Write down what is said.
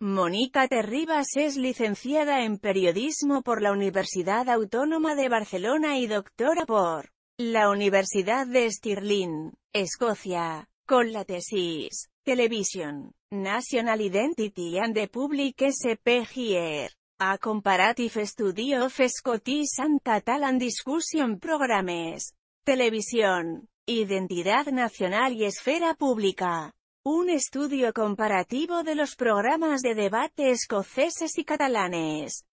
Monica Terribas es licenciada en Periodismo por la Universidad Autónoma de Barcelona y doctora por la Universidad de Stirling, Escocia, con la tesis Television, National Identity and the Public SPGR, a Comparative Study of Scottish and Catalan Discussion Programmes, Televisión, Identidad Nacional y Esfera Pública. Un estudio comparativo de los programas de debate escoceses y catalanes.